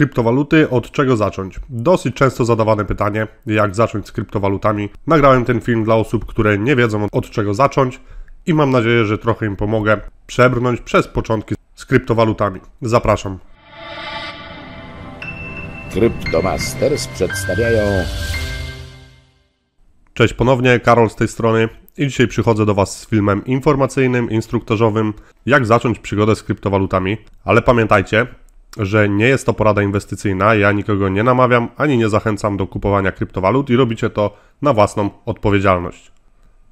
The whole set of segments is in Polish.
Kryptowaluty, od czego zacząć? Dosyć często zadawane pytanie, jak zacząć z kryptowalutami. Nagrałem ten film dla osób, które nie wiedzą od czego zacząć i mam nadzieję, że trochę im pomogę przebrnąć przez początki z kryptowalutami. Zapraszam. Kryptomasters przedstawiają. Cześć ponownie, Karol z tej strony i dzisiaj przychodzę do Was z filmem informacyjnym, instruktażowym, jak zacząć przygodę z kryptowalutami. Ale pamiętajcie, że nie jest to porada inwestycyjna, ja nikogo nie namawiam ani nie zachęcam do kupowania kryptowalut i robicie to na własną odpowiedzialność.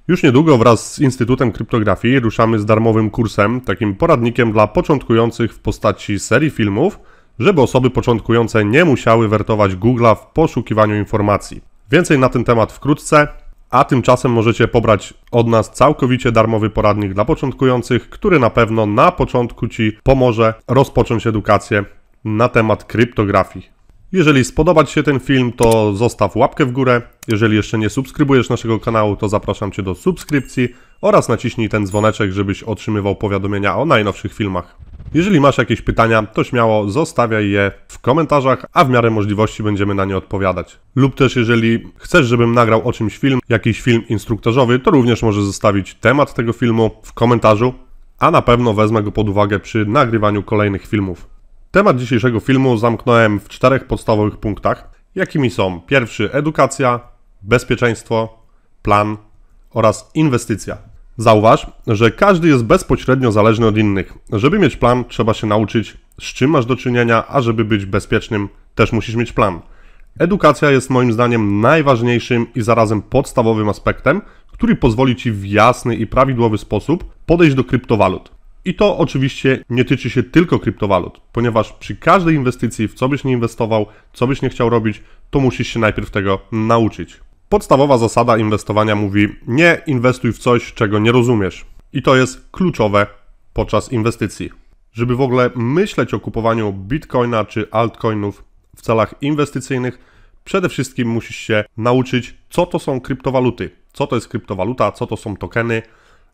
Już niedługo wraz z Instytutem Kryptografii ruszamy z darmowym kursem, takim poradnikiem dla początkujących w postaci serii filmów, żeby osoby początkujące nie musiały wertować Google'a w poszukiwaniu informacji. Więcej na ten temat wkrótce a tymczasem możecie pobrać od nas całkowicie darmowy poradnik dla początkujących, który na pewno na początku Ci pomoże rozpocząć edukację na temat kryptografii. Jeżeli spodobał Ci się ten film, to zostaw łapkę w górę. Jeżeli jeszcze nie subskrybujesz naszego kanału, to zapraszam Cię do subskrypcji oraz naciśnij ten dzwoneczek, żebyś otrzymywał powiadomienia o najnowszych filmach. Jeżeli masz jakieś pytania, to śmiało zostawiaj je w komentarzach, a w miarę możliwości będziemy na nie odpowiadać. Lub też jeżeli chcesz, żebym nagrał o czymś film, jakiś film instruktażowy, to również możesz zostawić temat tego filmu w komentarzu, a na pewno wezmę go pod uwagę przy nagrywaniu kolejnych filmów. Temat dzisiejszego filmu zamknąłem w czterech podstawowych punktach, jakimi są pierwszy edukacja, bezpieczeństwo, plan oraz inwestycja. Zauważ, że każdy jest bezpośrednio zależny od innych. Żeby mieć plan, trzeba się nauczyć, z czym masz do czynienia, a żeby być bezpiecznym, też musisz mieć plan. Edukacja jest moim zdaniem najważniejszym i zarazem podstawowym aspektem, który pozwoli Ci w jasny i prawidłowy sposób podejść do kryptowalut. I to oczywiście nie tyczy się tylko kryptowalut, ponieważ przy każdej inwestycji, w co byś nie inwestował, co byś nie chciał robić, to musisz się najpierw tego nauczyć. Podstawowa zasada inwestowania mówi: nie inwestuj w coś, czego nie rozumiesz. I to jest kluczowe podczas inwestycji. Żeby w ogóle myśleć o kupowaniu bitcoina czy altcoinów w celach inwestycyjnych, przede wszystkim musisz się nauczyć, co to są kryptowaluty, co to jest kryptowaluta, co to są tokeny,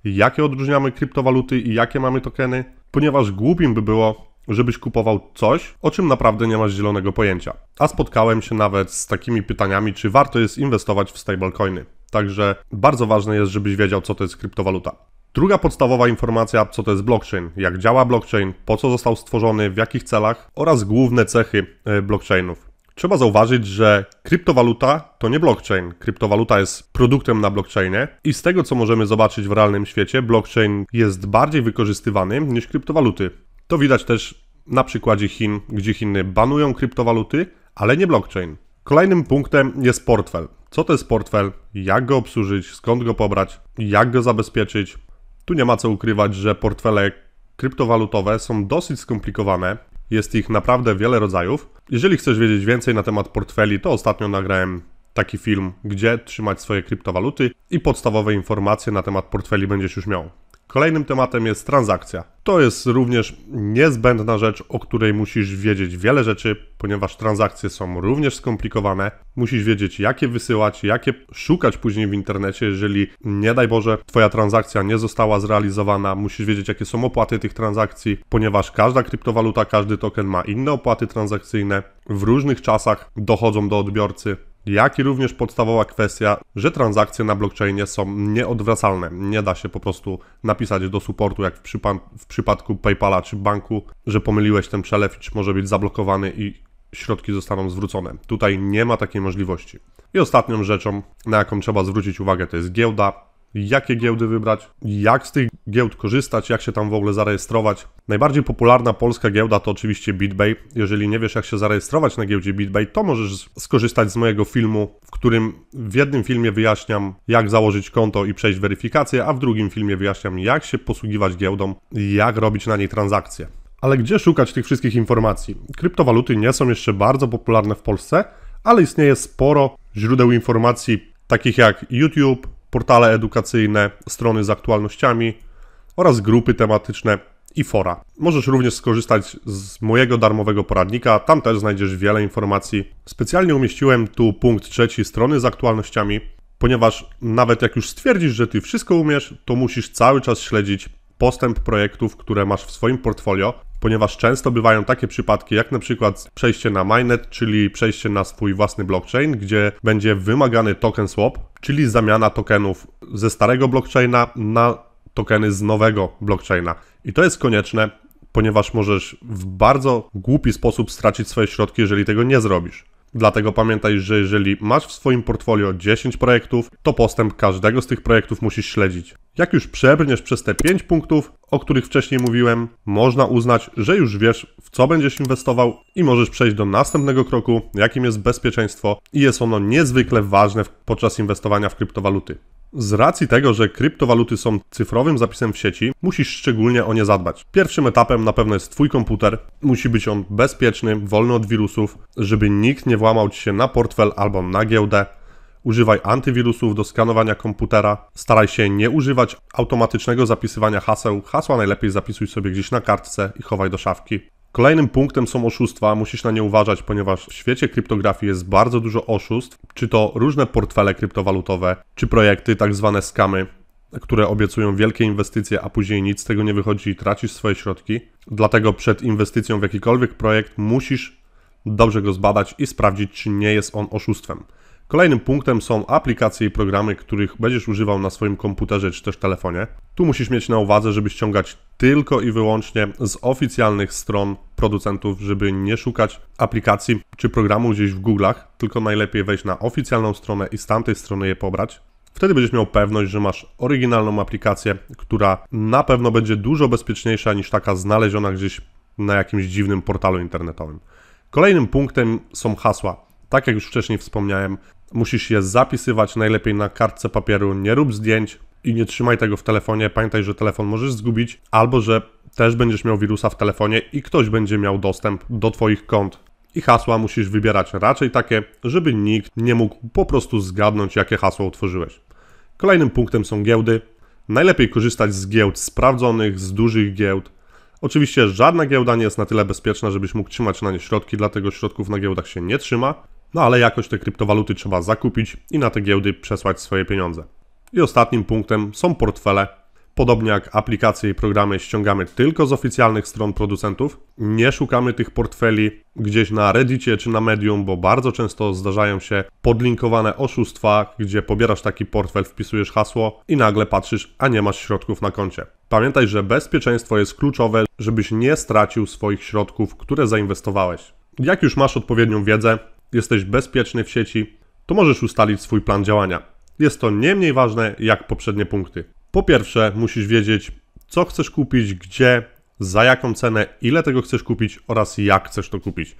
jakie odróżniamy kryptowaluty i jakie mamy tokeny, ponieważ głupim by było żebyś kupował coś, o czym naprawdę nie masz zielonego pojęcia. A spotkałem się nawet z takimi pytaniami, czy warto jest inwestować w stablecoiny. Także bardzo ważne jest, żebyś wiedział, co to jest kryptowaluta. Druga podstawowa informacja, co to jest blockchain, jak działa blockchain, po co został stworzony, w jakich celach oraz główne cechy e, blockchainów. Trzeba zauważyć, że kryptowaluta to nie blockchain. Kryptowaluta jest produktem na blockchainie i z tego, co możemy zobaczyć w realnym świecie, blockchain jest bardziej wykorzystywany niż kryptowaluty. To widać też na przykładzie Chin, gdzie Chiny banują kryptowaluty, ale nie blockchain. Kolejnym punktem jest portfel. Co to jest portfel? Jak go obsłużyć? Skąd go pobrać? Jak go zabezpieczyć? Tu nie ma co ukrywać, że portfele kryptowalutowe są dosyć skomplikowane. Jest ich naprawdę wiele rodzajów. Jeżeli chcesz wiedzieć więcej na temat portfeli, to ostatnio nagrałem taki film, gdzie trzymać swoje kryptowaluty i podstawowe informacje na temat portfeli będziesz już miał. Kolejnym tematem jest transakcja. To jest również niezbędna rzecz, o której musisz wiedzieć wiele rzeczy, ponieważ transakcje są również skomplikowane. Musisz wiedzieć, jakie wysyłać, jakie szukać później w internecie, jeżeli nie daj Boże, Twoja transakcja nie została zrealizowana. Musisz wiedzieć, jakie są opłaty tych transakcji, ponieważ każda kryptowaluta, każdy token ma inne opłaty transakcyjne. W różnych czasach dochodzą do odbiorcy jak i również podstawowa kwestia, że transakcje na blockchainie są nieodwracalne. Nie da się po prostu napisać do supportu, jak w, przypa w przypadku PayPala czy banku, że pomyliłeś ten przelew, czy może być zablokowany i środki zostaną zwrócone. Tutaj nie ma takiej możliwości. I ostatnią rzeczą, na jaką trzeba zwrócić uwagę, to jest giełda jakie giełdy wybrać, jak z tych giełd korzystać, jak się tam w ogóle zarejestrować. Najbardziej popularna polska giełda to oczywiście BitBay. Jeżeli nie wiesz, jak się zarejestrować na giełdzie BitBay, to możesz skorzystać z mojego filmu, w którym w jednym filmie wyjaśniam, jak założyć konto i przejść weryfikację, a w drugim filmie wyjaśniam, jak się posługiwać giełdą, jak robić na niej transakcje. Ale gdzie szukać tych wszystkich informacji? Kryptowaluty nie są jeszcze bardzo popularne w Polsce, ale istnieje sporo źródeł informacji takich jak YouTube, portale edukacyjne, strony z aktualnościami oraz grupy tematyczne i fora. Możesz również skorzystać z mojego darmowego poradnika, tam też znajdziesz wiele informacji. Specjalnie umieściłem tu punkt trzeci strony z aktualnościami, ponieważ nawet jak już stwierdzisz, że ty wszystko umiesz, to musisz cały czas śledzić postęp projektów, które masz w swoim portfolio ponieważ często bywają takie przypadki, jak na przykład przejście na mainnet, czyli przejście na swój własny blockchain, gdzie będzie wymagany token swap, czyli zamiana tokenów ze starego blockchaina na tokeny z nowego blockchaina. I to jest konieczne, ponieważ możesz w bardzo głupi sposób stracić swoje środki, jeżeli tego nie zrobisz. Dlatego pamiętaj, że jeżeli masz w swoim portfolio 10 projektów, to postęp każdego z tych projektów musisz śledzić. Jak już przebrniesz przez te 5 punktów, o których wcześniej mówiłem, można uznać, że już wiesz, w co będziesz inwestował i możesz przejść do następnego kroku, jakim jest bezpieczeństwo i jest ono niezwykle ważne podczas inwestowania w kryptowaluty. Z racji tego, że kryptowaluty są cyfrowym zapisem w sieci, musisz szczególnie o nie zadbać. Pierwszym etapem na pewno jest Twój komputer. Musi być on bezpieczny, wolny od wirusów, żeby nikt nie włamał Ci się na portfel albo na giełdę używaj antywirusów do skanowania komputera, staraj się nie używać automatycznego zapisywania haseł. Hasła najlepiej zapisuj sobie gdzieś na kartce i chowaj do szafki. Kolejnym punktem są oszustwa, musisz na nie uważać, ponieważ w świecie kryptografii jest bardzo dużo oszustw, czy to różne portfele kryptowalutowe, czy projekty tak zwane skamy, które obiecują wielkie inwestycje, a później nic z tego nie wychodzi i tracisz swoje środki. Dlatego przed inwestycją w jakikolwiek projekt musisz dobrze go zbadać i sprawdzić, czy nie jest on oszustwem. Kolejnym punktem są aplikacje i programy, których będziesz używał na swoim komputerze czy też telefonie. Tu musisz mieć na uwadze, żeby ściągać tylko i wyłącznie z oficjalnych stron producentów, żeby nie szukać aplikacji czy programu gdzieś w Google'ach, tylko najlepiej wejść na oficjalną stronę i z tamtej strony je pobrać. Wtedy będziesz miał pewność, że masz oryginalną aplikację, która na pewno będzie dużo bezpieczniejsza niż taka znaleziona gdzieś na jakimś dziwnym portalu internetowym. Kolejnym punktem są hasła. Tak jak już wcześniej wspomniałem, musisz je zapisywać najlepiej na kartce papieru. Nie rób zdjęć i nie trzymaj tego w telefonie. Pamiętaj, że telefon możesz zgubić, albo że też będziesz miał wirusa w telefonie i ktoś będzie miał dostęp do Twoich kont. I hasła musisz wybierać raczej takie, żeby nikt nie mógł po prostu zgadnąć, jakie hasło utworzyłeś. Kolejnym punktem są giełdy. Najlepiej korzystać z giełd sprawdzonych, z dużych giełd. Oczywiście żadna giełda nie jest na tyle bezpieczna, żebyś mógł trzymać na nie środki, dlatego środków na giełdach się nie trzyma, no ale jakoś te kryptowaluty trzeba zakupić i na te giełdy przesłać swoje pieniądze. I ostatnim punktem są portfele. Podobnie jak aplikacje i programy ściągamy tylko z oficjalnych stron producentów, nie szukamy tych portfeli gdzieś na Reddicie czy na Medium, bo bardzo często zdarzają się podlinkowane oszustwa, gdzie pobierasz taki portfel, wpisujesz hasło i nagle patrzysz, a nie masz środków na koncie. Pamiętaj, że bezpieczeństwo jest kluczowe, żebyś nie stracił swoich środków, które zainwestowałeś. Jak już masz odpowiednią wiedzę, jesteś bezpieczny w sieci, to możesz ustalić swój plan działania. Jest to nie mniej ważne jak poprzednie punkty. Po pierwsze, musisz wiedzieć, co chcesz kupić, gdzie, za jaką cenę, ile tego chcesz kupić oraz jak chcesz to kupić.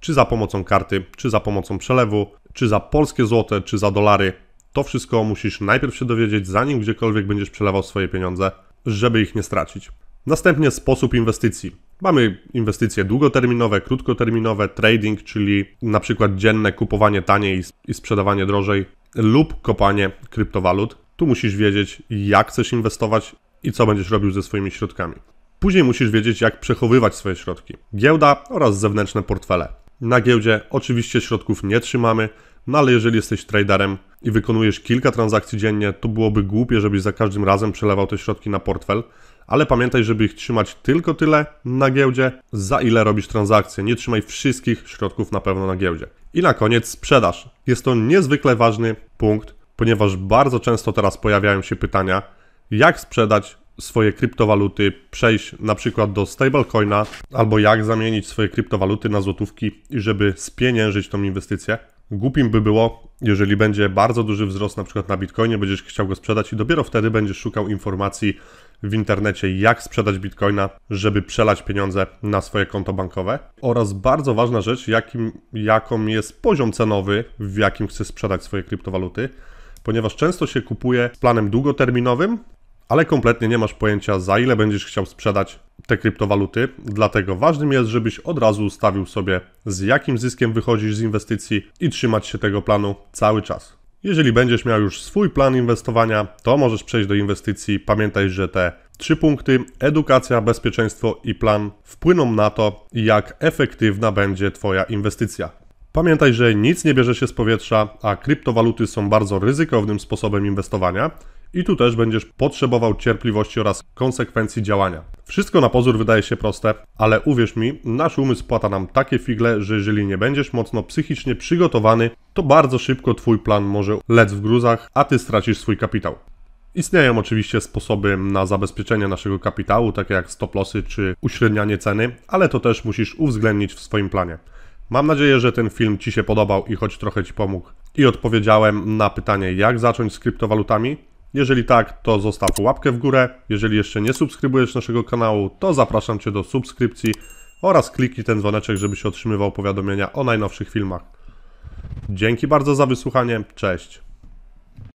Czy za pomocą karty, czy za pomocą przelewu, czy za polskie złote, czy za dolary. To wszystko musisz najpierw się dowiedzieć, zanim gdziekolwiek będziesz przelewał swoje pieniądze, żeby ich nie stracić. Następnie sposób inwestycji. Mamy inwestycje długoterminowe, krótkoterminowe, trading, czyli na przykład dzienne kupowanie taniej i sprzedawanie drożej lub kopanie kryptowalut. Tu musisz wiedzieć, jak chcesz inwestować i co będziesz robił ze swoimi środkami. Później musisz wiedzieć, jak przechowywać swoje środki. Giełda oraz zewnętrzne portfele. Na giełdzie oczywiście środków nie trzymamy, no ale jeżeli jesteś traderem, i wykonujesz kilka transakcji dziennie, to byłoby głupie, żebyś za każdym razem przelewał te środki na portfel, ale pamiętaj, żeby ich trzymać tylko tyle na giełdzie, za ile robisz transakcje. Nie trzymaj wszystkich środków na pewno na giełdzie. I na koniec sprzedaż. Jest to niezwykle ważny punkt, ponieważ bardzo często teraz pojawiają się pytania, jak sprzedać swoje kryptowaluty, przejść na przykład do stablecoina, albo jak zamienić swoje kryptowaluty na złotówki i żeby spieniężyć tą inwestycję. Głupim by było, jeżeli będzie bardzo duży wzrost na przykład na Bitcoinie, będziesz chciał go sprzedać i dopiero wtedy będziesz szukał informacji w internecie, jak sprzedać Bitcoina, żeby przelać pieniądze na swoje konto bankowe. Oraz bardzo ważna rzecz, jakim, jaką jest poziom cenowy, w jakim chcesz sprzedać swoje kryptowaluty ponieważ często się kupuje z planem długoterminowym, ale kompletnie nie masz pojęcia za ile będziesz chciał sprzedać te kryptowaluty, dlatego ważnym jest, żebyś od razu ustawił sobie z jakim zyskiem wychodzisz z inwestycji i trzymać się tego planu cały czas. Jeżeli będziesz miał już swój plan inwestowania, to możesz przejść do inwestycji. Pamiętaj, że te trzy punkty edukacja, bezpieczeństwo i plan wpłyną na to, jak efektywna będzie Twoja inwestycja. Pamiętaj, że nic nie bierze się z powietrza, a kryptowaluty są bardzo ryzykownym sposobem inwestowania i tu też będziesz potrzebował cierpliwości oraz konsekwencji działania. Wszystko na pozór wydaje się proste, ale uwierz mi, nasz umysł płata nam takie figle, że jeżeli nie będziesz mocno psychicznie przygotowany, to bardzo szybko Twój plan może lec w gruzach, a Ty stracisz swój kapitał. Istnieją oczywiście sposoby na zabezpieczenie naszego kapitału, takie jak lossy czy uśrednianie ceny, ale to też musisz uwzględnić w swoim planie. Mam nadzieję, że ten film Ci się podobał i choć trochę Ci pomógł. I odpowiedziałem na pytanie, jak zacząć z kryptowalutami. Jeżeli tak, to zostaw łapkę w górę. Jeżeli jeszcze nie subskrybujesz naszego kanału, to zapraszam Cię do subskrypcji oraz kliknij ten dzwoneczek, żebyś otrzymywał powiadomienia o najnowszych filmach. Dzięki bardzo za wysłuchanie. Cześć.